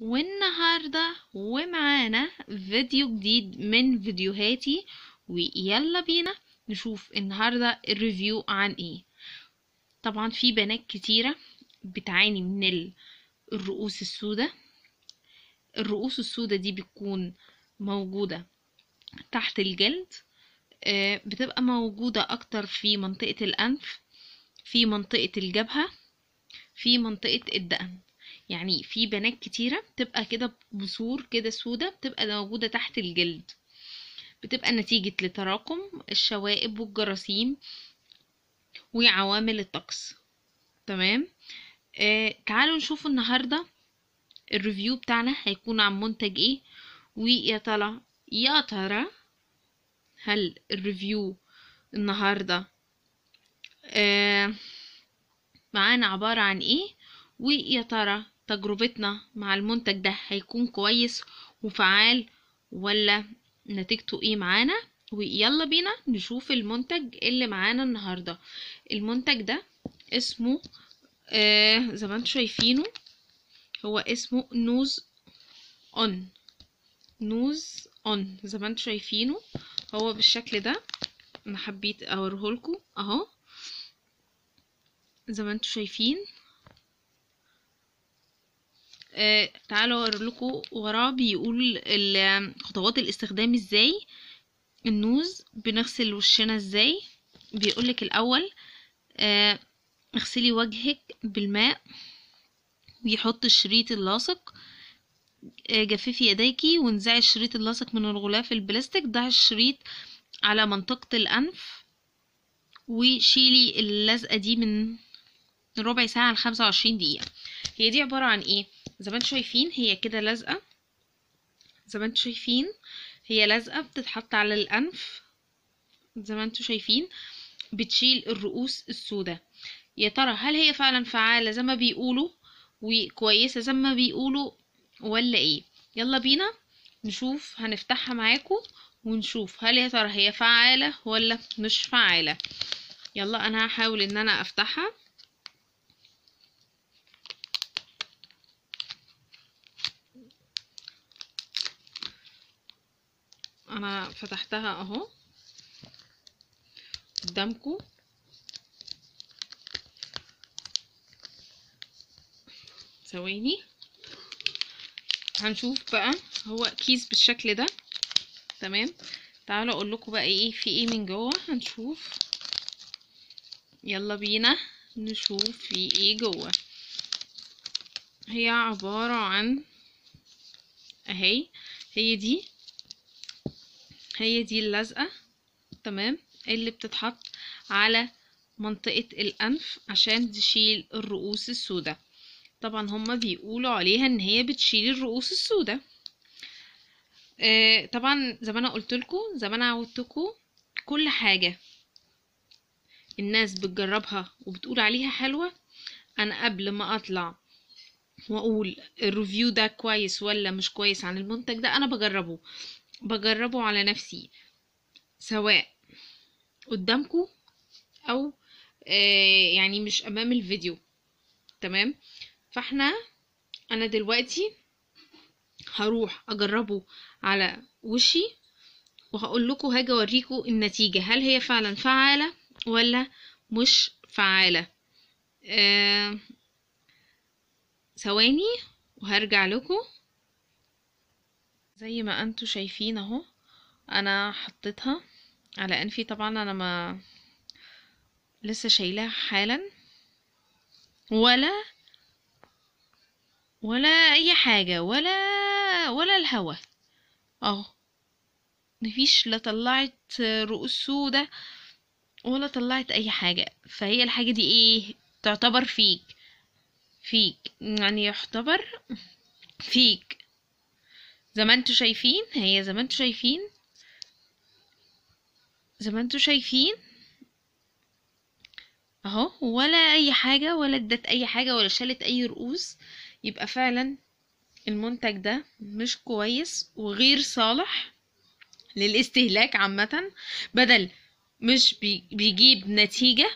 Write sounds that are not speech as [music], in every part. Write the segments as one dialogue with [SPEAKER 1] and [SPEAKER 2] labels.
[SPEAKER 1] والنهاردة ومعانا فيديو جديد من فيديوهاتي ويلا بينا نشوف النهاردة الريفيو عن ايه طبعا في بنات كتيرة بتعاني من الرؤوس السوداء الرؤوس السوداء دي بتكون موجودة تحت الجلد آه، بتبقى موجودة أكتر في منطقة الأنف في منطقة الجبهة في منطقة الدقن يعني في بنات كتيرة بتبقى كده بصور كده سودة بتبقى موجودة تحت الجلد بتبقى نتيجة لتراكم الشوائب والجراثيم وعوامل الطقس تمام آه تعالوا نشوف النهاردة الريفيو بتاعنا هيكون عن منتج ايه ويا ترى يا ترى هل الريفيو النهاردة آه معانا عبارة عن ايه ويا ترى تجربتنا مع المنتج ده هيكون كويس وفعال ولا نتيجته ايه معانا ويلا بينا نشوف المنتج اللي معانا النهاردة المنتج ده اسمه آه زي ما انتم شايفينه هو اسمه نوز اون نوز اون زي ما انتم شايفينه هو بالشكل ده انا حبيت لكم اهو زي ما انتم شايفين آه تعالوا اقرا لكم وراه بيقول خطوات الاستخدام ازاي النوز بنغسل وشنا ازاي بيقولك الاول آه اغسلي وجهك بالماء ويحط الشريط اللاصق آه جففي يديكي وانزعي الشريط اللاصق من الغلاف البلاستيك ضعي الشريط على منطقة الأنف وشيلي اللزقة دي من ربع ساعة لخمسة وعشرين دقيقة هي دي عبارة عن ايه زي ما انتم شايفين هي كده لازقه زي ما انتم شايفين هي لازقه بتتحط على الانف زي ما انتم شايفين بتشيل الرؤوس السوداء يا ترى هل هي فعلا فعاله زي ما بيقولوا وكويسه زي ما بيقولوا ولا ايه يلا بينا نشوف هنفتحها معاكم ونشوف هل يا ترى هي فعاله ولا مش فعاله يلا انا هحاول ان انا افتحها انا فتحتها اهو قدامكم ثواني هنشوف بقى هو كيس بالشكل ده تمام تعالوا اقول لكم بقى ايه في ايه من جوه هنشوف يلا بينا نشوف في ايه جوه هي عبارة عن اهي هي دي هي دي اللزقة تمام إيه اللي بتتحط على منطقة الأنف عشان تشيل الرؤوس السوداء طبعا هما بيقولوا عليها ان هي بتشيل الرؤوس السوداء آه، طبعا زي ما انا لكم زي ما انا عودتكوا كل حاجة الناس بتجربها وبتقول عليها حلوة انا قبل ما اطلع واقول الريفيو ده كويس ولا مش كويس عن المنتج ده انا بجربه بجربه على نفسي سواء قدامكم او آه، يعني مش امام الفيديو تمام فاحنا انا دلوقتي هروح اجربه على وشي وهقول لكم هاجي اوريكم النتيجه هل هي فعلا فعاله ولا مش فعاله آه ثواني وهرجع لكم زي ما انتوا شايفين اهو انا حطيتها على انفي طبعا انا ما لسه شايلاها حالا ولا ولا اي حاجه ولا ولا الهوا اهو مفيش لا طلعت رؤوس سودة ولا طلعت اي حاجه فهي الحاجه دي ايه تعتبر فيك فيك يعني يعتبر فيك زي ما انتوا شايفين هي زي ما انتوا شايفين زي ما انتوا شايفين اهو ولا اي حاجة ولا ادت اي حاجة ولا شالت اي رؤوس يبقى فعلا المنتج ده مش كويس وغير صالح للاستهلاك عامة بدل مش بيجيب نتيجة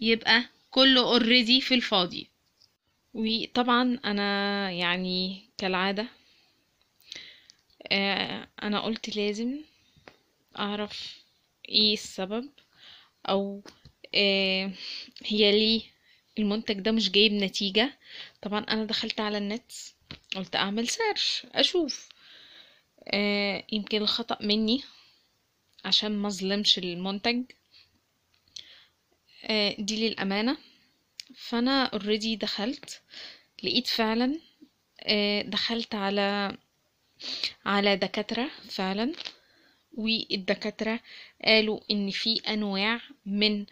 [SPEAKER 1] يبقى كله اوريدي في الفاضي وطبعا انا يعني كالعادة آه، انا قلت لازم اعرف ايه السبب او آه، هي ليه المنتج ده مش جايب نتيجة طبعا انا دخلت على النت قلت اعمل سيرش اشوف آه، يمكن الخطأ مني عشان ما ظلمش المنتج دي للأمانة فأنا اوريدي دخلت لقيت فعلا دخلت على على دكاترة فعلا والدكاترة قالوا ان في انواع من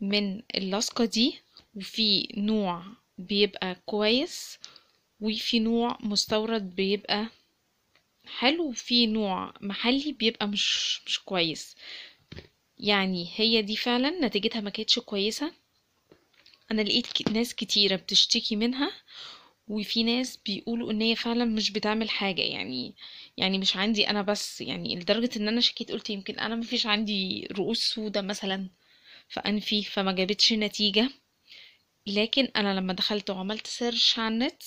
[SPEAKER 1] من اللصقة دي وفي نوع بيبقى كويس وفي نوع مستورد بيبقى حلو وفي نوع محلي بيبقى مش مش كويس يعني هي دي فعلا نتيجتها ما كانتش كويسه انا لقيت ناس كتيره بتشتكي منها وفي ناس بيقولوا ان هي فعلا مش بتعمل حاجة يعني يعني مش عندي انا بس يعني لدرجة ان انا شكيت قلت يمكن انا مفيش عندي رؤوس سودة مثلا فانفي فما جابتش نتيجة لكن انا لما دخلت وعملت سيرش على النت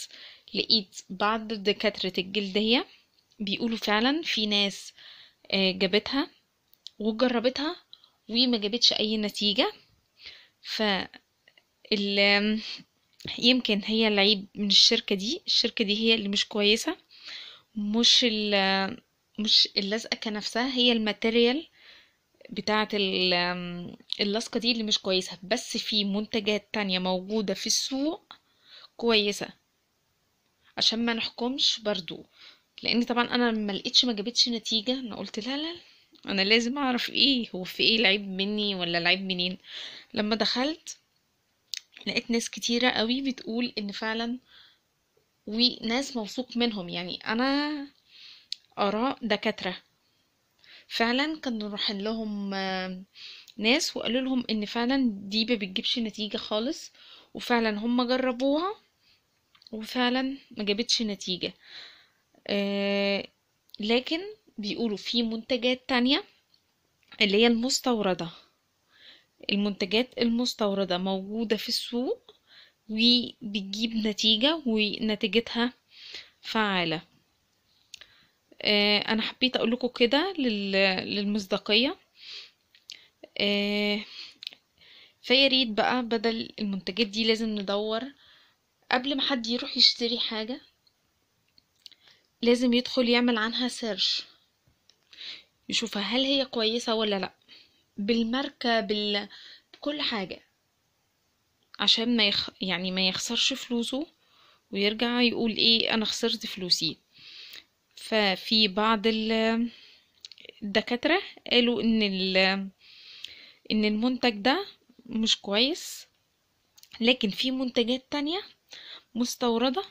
[SPEAKER 1] لقيت بعض دكاترة الجلدية بيقولوا فعلا في ناس آه، جابتها وجربتها وما جابتش اي نتيجة ف يمكن هي العيب من الشركة دي الشركة دي هي اللي مش كويسة مش ال مش اللزقة كنفسها هي الماتيريال بتاعة اللصقة دي اللي مش كويسة بس في منتجات تانية موجودة في السوق كويسة عشان ما نحكمش برضو لان طبعا انا ما لقيتش ما جابتش نتيجة انا قلت لا لا انا لازم اعرف ايه هو في ايه العيب مني ولا العيب منين لما دخلت لقيت ناس كتيرة قوي بتقول ان فعلا وناس موثوق منهم يعني انا اراء دكاترة فعلا كانوا نروح لهم آه، ناس وقالوا لهم ان فعلا دي ما بتجيبش نتيجة خالص وفعلا هم جربوها وفعلا ما جابتش نتيجة آه، لكن بيقولوا في منتجات تانية اللي هي المستوردة المنتجات المستوردة موجودة في السوق وبتجيب نتيجة ونتيجتها فعالة آه، انا حبيت اقول لكم كده للمصداقية آه، فيا ريت بقى بدل المنتجات دي لازم ندور قبل ما حد يروح يشتري حاجة لازم يدخل يعمل عنها سيرش يشوفها هل هي كويسة ولا لأ بالماركة بال... بكل حاجة عشان ما يخ... يعني ما يخسرش فلوسه ويرجع يقول ايه انا خسرت فلوسي ففي بعض الدكاترة قالوا ان ال... ان المنتج ده مش كويس لكن في منتجات تانية مستوردة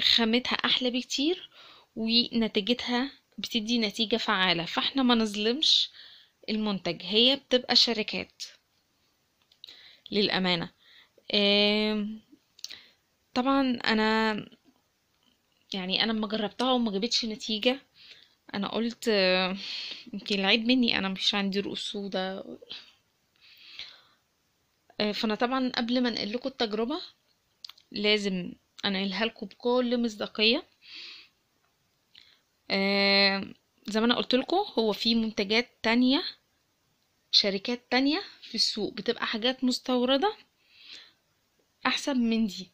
[SPEAKER 1] خامتها احلى بكتير ونتيجتها بتدي نتيجة فعالة فاحنا ما نظلمش المنتج هي بتبقى شركات للأمانة طبعا أنا يعني أنا ما جربتها وما جابتش نتيجة أنا قلت آه، يمكن العيب مني أنا مش عندي رؤوس سودة آه، فأنا طبعا قبل ما نقل لكم التجربة لازم أنا لكم بكل مصداقية زي ما أنا قلت لكم هو في منتجات تانية شركات تانية في السوق بتبقى حاجات مستوردة احسن من دي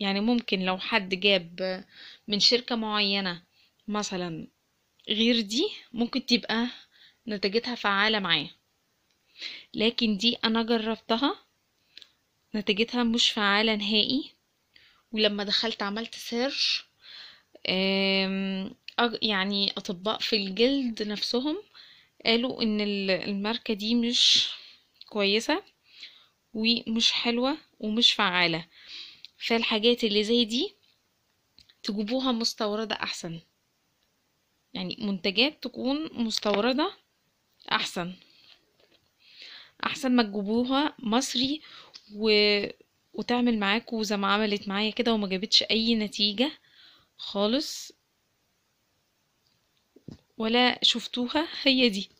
[SPEAKER 1] يعني ممكن لو حد جاب من شركة معينة مثلا غير دي ممكن تبقى نتيجتها فعالة معاه لكن دي انا جربتها نتيجتها مش فعالة نهائي ولما دخلت عملت سيرش يعني اطباء في الجلد نفسهم قالوا ان الماركة دي مش كويسة ومش حلوة ومش فعالة فالحاجات اللي زي دي تجيبوها مستوردة احسن يعني منتجات تكون مستوردة احسن احسن ما تجيبوها مصري و... وتعمل معاكو زي ما عملت معايا كده وما جابتش اي نتيجة خالص ولا شفتوها هي دي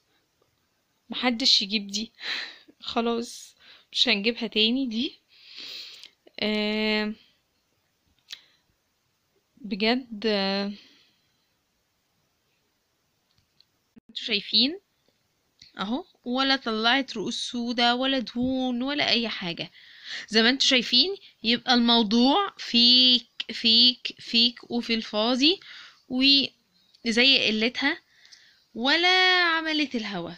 [SPEAKER 1] محدش يجيب دي [laughs] خلاص مش هنجيبها تاني دي آه، بجد انتوا شايفين اهو ولا طلعت رؤوس سودة ولا دهون ولا اي حاجة زي ما انتوا شايفين يبقى الموضوع فيك فيك فيك وفي الفاضي وزي قلتها ولا عملت الهوا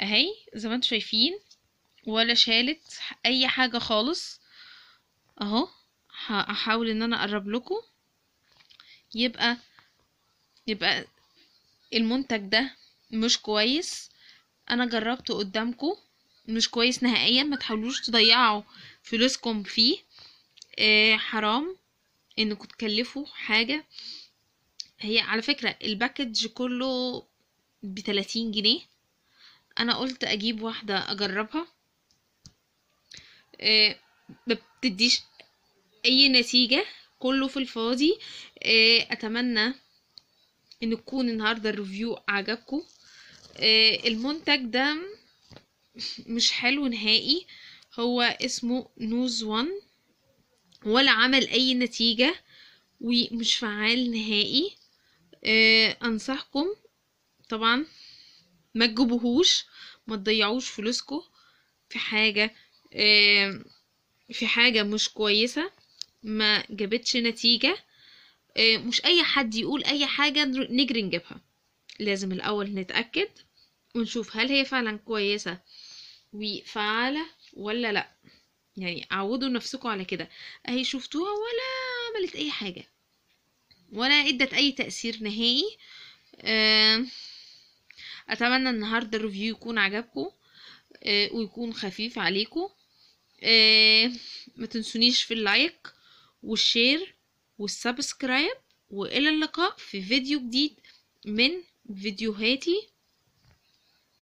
[SPEAKER 1] اهي زي ما انتم شايفين ولا شالت اي حاجه خالص اهو هحاول ان انا اقرب لكم يبقى يبقى المنتج ده مش كويس انا جربته قدامكم مش كويس نهائيا ما تحاولوش تضيعوا فلوسكم فيه آه حرام انكم تكلفوا حاجه هي على فكره الباكج كله بتلاتين جنيه انا قلت اجيب واحدة اجربها آه، ما مبتديش اي نتيجة كله في الفاضي آه، اتمنى ان تكون النهاردة الريفيو عجبكم آه، المنتج ده مش حلو نهائي هو اسمه نوز وان ولا عمل اي نتيجة ومش فعال نهائي انصحكم طبعا ما تجيبوهوش ما تضيعوش فلوسكو في حاجة في حاجة مش كويسة ما جابتش نتيجة مش اي حد يقول اي حاجة نجري نجيبها لازم الاول نتأكد ونشوف هل هي فعلا كويسة وفعالة ولا لا يعني عودوا نفسكم على كده اهي شفتوها ولا عملت اي حاجة ولا ادت اي تأثير نهائي آه اتمنى النهارده الريفيو يكون عجبكم آه، ويكون خفيف عليكم آه، ما تنسونيش في اللايك والشير والسبسكرايب والى اللقاء في فيديو جديد من فيديوهاتي